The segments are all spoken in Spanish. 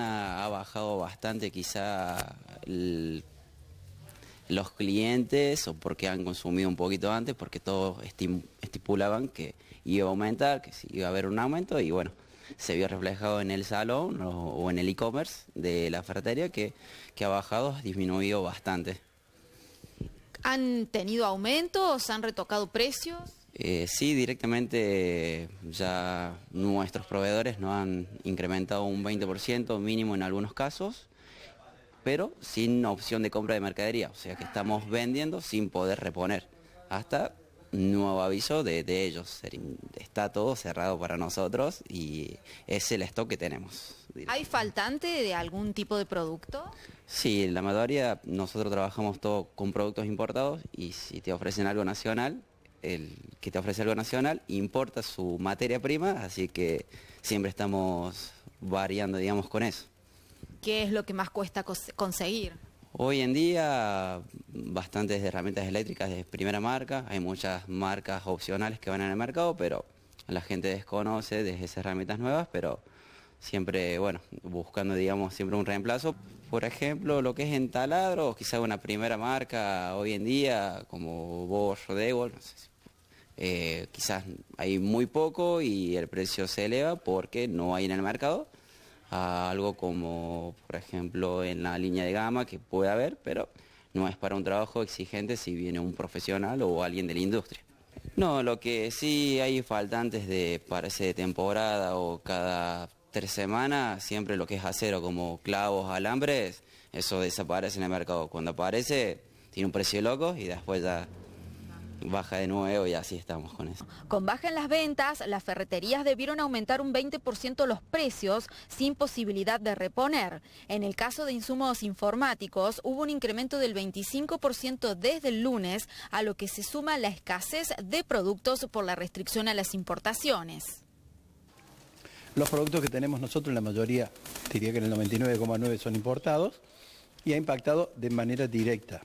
ha bajado bastante quizá los clientes o porque han consumido un poquito antes, porque todos estipulaban que iba a aumentar, que iba a haber un aumento y bueno, se vio reflejado en el salón o, en el e-commerce de la ferretería que, que ha bajado, ha disminuido bastante. ¿Han tenido aumentos? ¿Han retocado precios? Eh, sí, directamente ya nuestros proveedores nos han incrementado un 20% mínimo en algunos casos, pero sin opción de compra de mercadería, o sea que estamos vendiendo sin poder reponer, hasta nuevo aviso de, de ellos. Está todo cerrado para nosotros y es el stock que tenemos. ¿Hay faltante de algún tipo de producto? Sí, la mayoría nosotros trabajamos todo con productos importados y si te ofrecen algo nacional, el que te ofrece algo nacional importa su materia prima, así que siempre estamos variando, digamos, con eso. ¿Qué es lo que más cuesta conseguir? Hoy en día, bastantes herramientas eléctricas de primera marca, hay muchas marcas opcionales que van en el mercado, pero la gente desconoce de esas herramientas nuevas, pero siempre, bueno, buscando, digamos, siempre un reemplazo. Por ejemplo, lo que es en taladro, quizá una primera marca hoy en día, como Bosch o Dewalt, no sé si eh, quizás hay muy poco y el precio se eleva porque no hay en el mercado ah, algo como, por ejemplo, en la línea de gama que puede haber, pero no es para un trabajo exigente si viene un profesional o alguien de la industria. No, lo que sí hay faltantes de, parece, de temporada o cada tres semanas, siempre lo que es acero, como clavos, alambres, eso desaparece en el mercado. Cuando aparece, tiene un precio loco y después ya baja de nuevo y así estamos con eso. Con baja en las ventas, las ferreterías debieron aumentar un 20% los precios sin posibilidad de reponer. En el caso de insumos informáticos, hubo un incremento del 25% desde el lunes, a lo que se suma la escasez de productos por la restricción a las importaciones. Los productos que tenemos nosotros, la mayoría, diría que en el 99,9 son importados, y ha impactado de manera directa.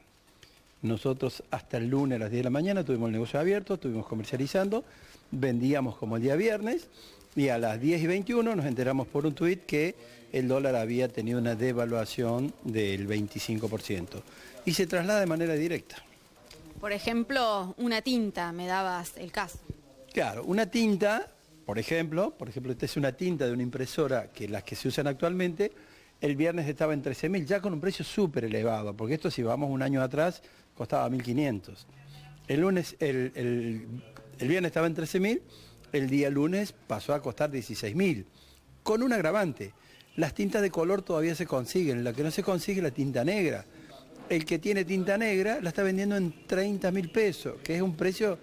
Nosotros hasta el lunes a las 10 de la mañana tuvimos el negocio abierto, estuvimos comercializando, vendíamos como el día viernes y a las 10 y 21 nos enteramos por un tuit que el dólar había tenido una devaluación del 25% y se traslada de manera directa. Por ejemplo, una tinta, me dabas el caso. Claro, una tinta, por ejemplo, por ejemplo, esta es una tinta de una impresora que las que se usan actualmente, el viernes estaba en 13.000, ya con un precio súper elevado, porque esto si vamos un año atrás costaba 1.500. El, lunes, el, viernes estaba en 13.000, el día lunes pasó a costar 16.000, con un agravante. Las tintas de color todavía se consiguen, la que no se consigue es la tinta negra. El que tiene tinta negra la está vendiendo en 30.000 mil pesos, que es un precio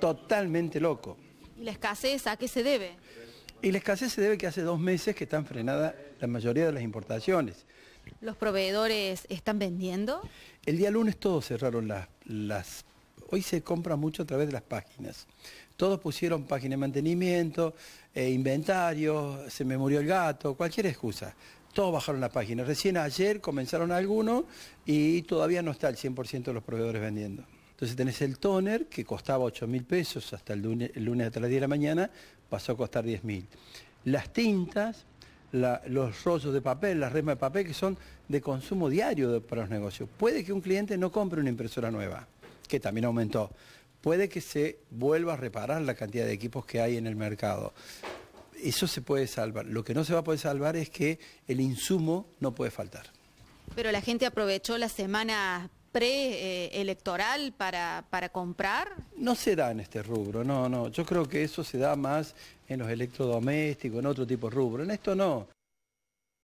totalmente loco. ¿Y la escasez a qué se debe? Y la escasez se debe que hace dos meses que están frenadas la mayoría de las importaciones. ¿Los proveedores están vendiendo? El día lunes todos cerraron las, Hoy se compra mucho a través de las páginas. Todos pusieron página de mantenimiento, eh, inventario, se me murió el gato, cualquier excusa. Todos bajaron la página. Recién ayer comenzaron algunos y todavía no está el 100% de los proveedores vendiendo. Entonces tenés el toner que costaba 8 mil pesos hasta el lunes, de de la mañana, pasó a costar 10 mil. Las tintas, los rollos de papel, las remas de papel que son de consumo diario para los negocios. Puede que un cliente no compre una impresora nueva, que también aumentó. Puede que se vuelva a reparar la cantidad de equipos que hay en el mercado eso se puede salvar. Lo que no se va a poder salvar es que el insumo no puede faltar. Pero la gente aprovechó la semana preelectoral para, para comprar? No se da en este rubro, no, no. Yo creo que eso se da más en los electrodomésticos, en otro tipo de rubro. En esto no.